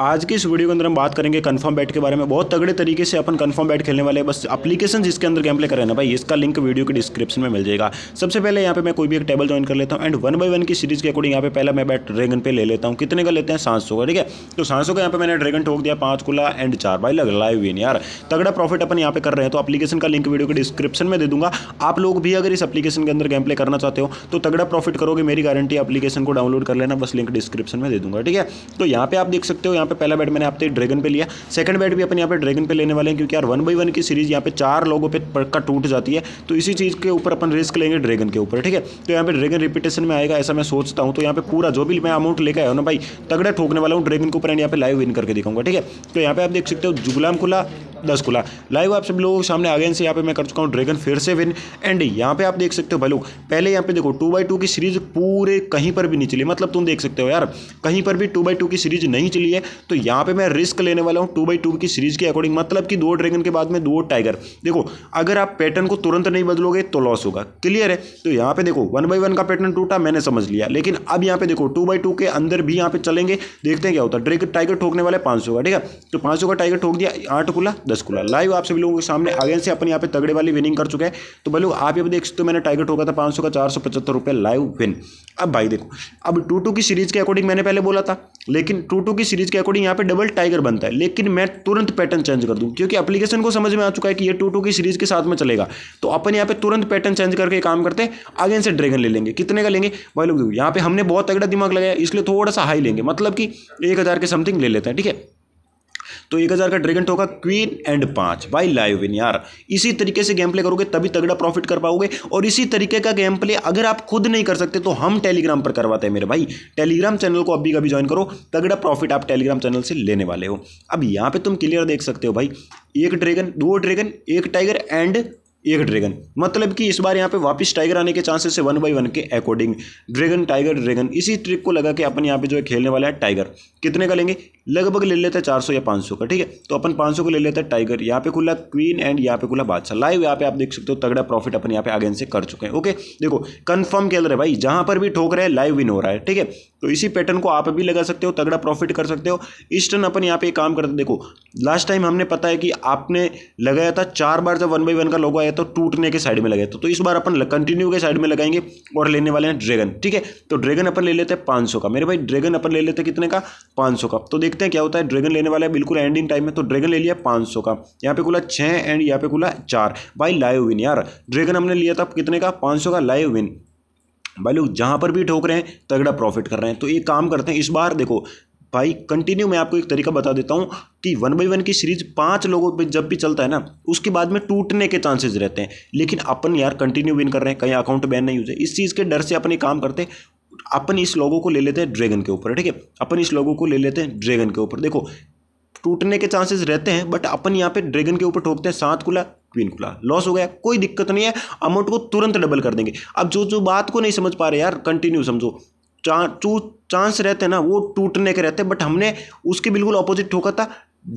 आज की इस वीडियो के अंदर हम बात करेंगे कन्फर्म बैट के बारे में बहुत तगड़े तरीके से अपन कन्फर्म बैट खेलने वाले हैं बस एप्लीकेशन जिसके अंदर गेम प्ले कर रहे हैं ना भाई इसका लिंक वीडियो के डिस्क्रिप्शन में मिल जाएगा सबसे पहले यहाँ पे मैं कोई भी एक टेबल ज्वाइन कर लेता हूँ एंड वन बाई वन की सीरीज के अकॉर्डिंग यहाँ पे पहला मैं बैट ड्रैगन पे ले लेता हूँ कितने का लेते हैं सात सौ का ठीक है तो सात सौ का यहाँ पे मैंने ड्रैगन ठोक दिया पाँच खुला एंड चार भाई लग लाइव विन यार तगड़ा प्रॉफिट अपन यहाँ पे कर रहे हैं तो अपलीकेशन का लिंक वीडियो के डिस्क्रिप्शन में दे दूंगा आप लोग भी अगर इस अपलीकेशन के अंदर गेम प्ले करना चाहते हो तो तगड़ा प्रॉफिट करोगे मेरी गारंटी अपलीकेशन को डाउनलोड कर लेना बस लिंक डिस्क्रिप्शन में दे दूंगा ठीक है तो यहाँ पे आप देख सकते हो यहाँ यहाँ तो पे पहला बैट मैंने आप ड्रैगन पे लिया सेकंड बैट भी अपन यहाँ पे ड्रैगन पे लेने वाले हैं क्योंकि यार वन बाई वन की सीरीज यहाँ पे चार लोगों पे पक्का टूट जाती है तो इसी चीज़ के ऊपर अपन रिस्क लेंगे ड्रैगन के ऊपर ठीक है तो यहाँ पे ड्रैगन रिपीटेशन में आएगा ऐसा मैं सोचता हूँ तो यहाँ पे पूरा जो भी मैं अमाउंट लेकर आया ना भाई तगड़ा ठोकने वाला हूँ ड्रैगन के ऊपर एंड यहाँ पे लाइव विन करके दिखाऊंगा ठीक है तो यहाँ पे आप देख सकते हो जुगलाम खुला दस खुला लाइव आप सब लोगों के सामने अगेन से यहाँ पे मैं कर चुका हूँ ड्रैगन फिर से विन एंड यहाँ पे आप देख सकते हो भाई लोग पहले यहाँ पे देखो टू बाई टू की सीरीज पूरे कहीं पर भी नहीं चली मतलब तुम देख सकते हो यार कहीं पर भी टू बाई टू की सीरीज नहीं चली है तो यहाँ पे मैं रिस्क लेने वाला हूँ टू बाई टू की सीरीज के अकॉर्डिंग मतलब कि दो ड्रैगन के बाद में दो टाइगर देखो अगर आप पैटर्न को तुरंत नहीं बदलोगे तो लॉस होगा क्लियर है तो यहाँ पे देखो वन बाई वन का पैटर्न टूटा मैंने समझ लिया लेकिन अब यहाँ पे देखो टू बाई टू के अंदर भी यहाँ पे चलेंगे देखते हैं क्या होता है ड्रैगन टाइगर ठोकने वाले पाँच का ठीक है तो पाँच का टाइगर ठोक दिया आठ खुला दस कूलर लाइव आप सभी लोगों के सामने आगे से अपने यहाँ पे तगड़े वाली विनिंग कर चुके हैं तो भाई लोग आप ये देख सकते हो मैंने टारगेट होगा था पाँच सौ का चार सौ पचहत्तर रुपये लाइव विन अब भाई देखो अब टू टू की सीरीज के अकॉर्डिंग मैंने पहले बोला था लेकिन टू टू की सीरीज के अकॉर्डिंग यहाँ पे डबल टाइगर बनता है लेकिन मैं तुरंत पैटर्न चेंज कर दूँ क्योंकि अपलीकेशन को समझ में आ चुका है कि ये टू टू की सीरीज के साथ में चलेगा तो अपन यहाँ पे तुरंत पैटर्न चेंज करके काम करते हैं आगे से ड्रैगन ले लेंगे कितने का लेंगे भाई लोग यहाँ पे हमने बहुत तगड़ा दिमाग लगाया इसलिए थोड़ा सा हाई लेंगे मतलब कि एक हज़ार के समथिंग ले लेते हैं ठीक है तो एक हज़ार का ड्रैगन टोका क्वीन एंड पाँच बाई लाइव विन यार इसी तरीके से गेम प्ले करोगे तभी तगड़ा प्रॉफिट कर पाओगे और इसी तरीके का गेम प्ले अगर आप खुद नहीं कर सकते तो हम टेलीग्राम पर करवाते हैं मेरे भाई टेलीग्राम चैनल को अभी कभी ज्वाइन करो तगड़ा प्रॉफिट आप टेलीग्राम चैनल से लेने वाले हो अब यहाँ पर तुम क्लियर देख सकते हो भाई एक ड्रैगन दो ड्रैगन एक टाइगर एंड एक ड्रैगन मतलब कि इस बार यहाँ पे वापस टाइगर आने के चांसेस है वन बाई वन के अकॉर्डिंग ड्रैगन टाइगर ड्रैगन इसी ट्रिक को लगा के अपन यहाँ पे जो है खेलने वाला है टाइगर कितने का लेंगे लगभग ले लेते हैं चार सौ या पाँच सौ का ठीक है तो अपन पाँच सौ को ले लेते हैं टाइगर यहाँ पे खुला क्वीन एंड यहाँ पे खुला बादशाह लाइव यहाँ पे आप देख सकते हो तगड़ा प्रॉफिट अपन यहाँ पे आगे से कर चुके हैं ओके देखो कन्फर्म खेल रहे भाई जहाँ पर भी ठोक रहे हैं लाइव विन हो रहा है ठीक है तो इसी पैटर्न को आप भी लगा सकते हो तगड़ा प्रॉफिट कर सकते हो इस टर्न अपन यहाँ पे काम करते देखो लास्ट टाइम हमने पता है कि आपने लगाया था चार बार जब वन बाई वन का लोगो आया तो टूटने के साइड में लगे तो, तो इस बार अपन कंटिन्यू के साइड में लगाएंगे और लेने वाले हैं ड्रैगन ठीक है तो ड्रैगन अपन ले लेते हैं पाँच का मेरे भाई ड्रैगन अपन ले लेते हैं कितने का पाँच का तो देखते हैं क्या होता है ड्रैगन लेने वाला है बिल्कुल एंडिंग टाइम में तो ड्रैगन ले लिया पाँच का यहाँ पे खुला छः एंड यहाँ पे खुला चार भाई लाइव विन यार ड्रैगन हमने लिया था कितने का पाँच का लाइव विन भाई लोग जहाँ पर भी ठोक रहे हैं तगड़ा प्रॉफिट कर रहे हैं तो ये काम करते हैं इस बार देखो भाई कंटिन्यू मैं आपको एक तरीका बता देता हूँ कि वन बाई वन की सीरीज पांच लोगों पे जब भी चलता है ना उसके बाद में टूटने के चांसेस रहते हैं लेकिन अपन यार कंटिन्यू विन कर रहे हैं कहीं अकाउंट बैन नहीं हो जाए इस चीज़ के डर से अपन ये काम करते अपन इस लोगों को ले लेते हैं ड्रैगन के ऊपर ठीक है अपन इस लोगों को ले लेते हैं ड्रैगन के ऊपर देखो टूटने के चांसेस रहते हैं बट अपन यहाँ पे ड्रैगन के ऊपर ठोकते हैं सात खुला क्वीन खुला लॉस हो गया कोई दिक्कत नहीं है अमाउंट को तुरंत डबल कर देंगे अब जो जो बात को नहीं समझ पा रहे यार कंटिन्यू समझो चा चांस रहते ना वो टूटने के रहते बट हमने उसके बिल्कुल अपोजिट ठोका था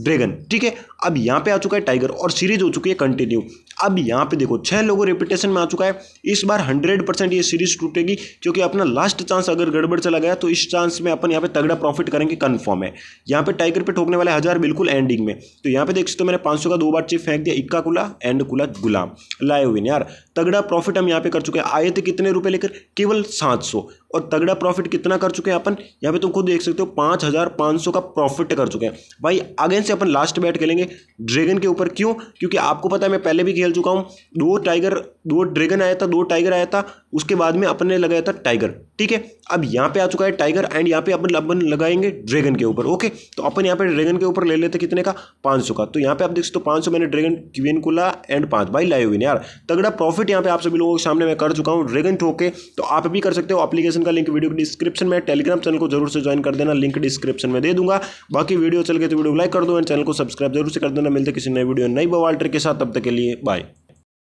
ड्रैगन ठीक है अब यहाँ पे आ चुका है टाइगर और सीरीज हो चुकी है कंटिन्यू अब यहाँ पे देखो छह लोगों रेपुटेशन में आ चुका है इस बार हंड्रेड परसेंट ये सीरीज टूटेगी क्योंकि अपना लास्ट चांस अगर गड़बड़ चला गया तो इस चांस में अपन यहाँ पे तगड़ा प्रॉफिट करेंगे कन्फर्म है यहाँ पे टाइगर पे ठोकने वाले हजार बिल्कुल एंडिंग में तो यहाँ पे देख सकते हो मैंने पांच का दो बार चीफ फेंक दिया इक्का कुला एंड कुला गुलाम लाए हुए यार तगड़ा प्रॉफिट हम यहाँ पे कर चुके हैं आए थे कितने रुपए लेकर केवल सात और तगड़ा प्रॉफिट कितना कर चुके हैं अपन यहाँ पे तुम खुद देख सकते हो पाँच हज़ार पाँच सौ का प्रॉफिट कर चुके हैं भाई अगेन से अपन लास्ट बैट खेलेंगे ड्रैगन के ऊपर क्यों क्योंकि आपको पता है मैं पहले भी खेल चल चुका हूँ दो टाइगर दो ड्रैगन आया था दो टाइगर आया था उसके बाद में अपन ने लगाया था टाइगर ठीक है अब यहाँ पे आ चुका है टाइगर एंड यहाँ पे अपन अपन लगाएंगे ड्रैगन के ऊपर ओके तो अपन यहाँ पे ड्रैगन के ऊपर ले लेते कितने का पाँच का तो यहाँ पे आप देख सकते हो पाँच मैंने ड्रैगन क्वीन को ला एंड पाँच भाई लाए हुए यार तगड़ा प्रॉफिट यहाँ पे आप सभी लोगों के सामने मैं कर चुका हूँ ड्रैगन ठोके तो आप भी कर सकते हो अपलीकेशन का लिंक वीडियो डिस्क्रिप्शन में टेलीग्राम चैनल को जरूर से ज्वाइन कर देना लिंक डिस्क्रिप्शन में दे दूंगा बाकी वीडियो चल गए तो वीडियो लाइक कर दो एंड चैनल को सब्सक्राइब जरूर से कर देना मिलते किसी नए वीडियो नई बवाल्टर के साथ तब तक के लिए बाय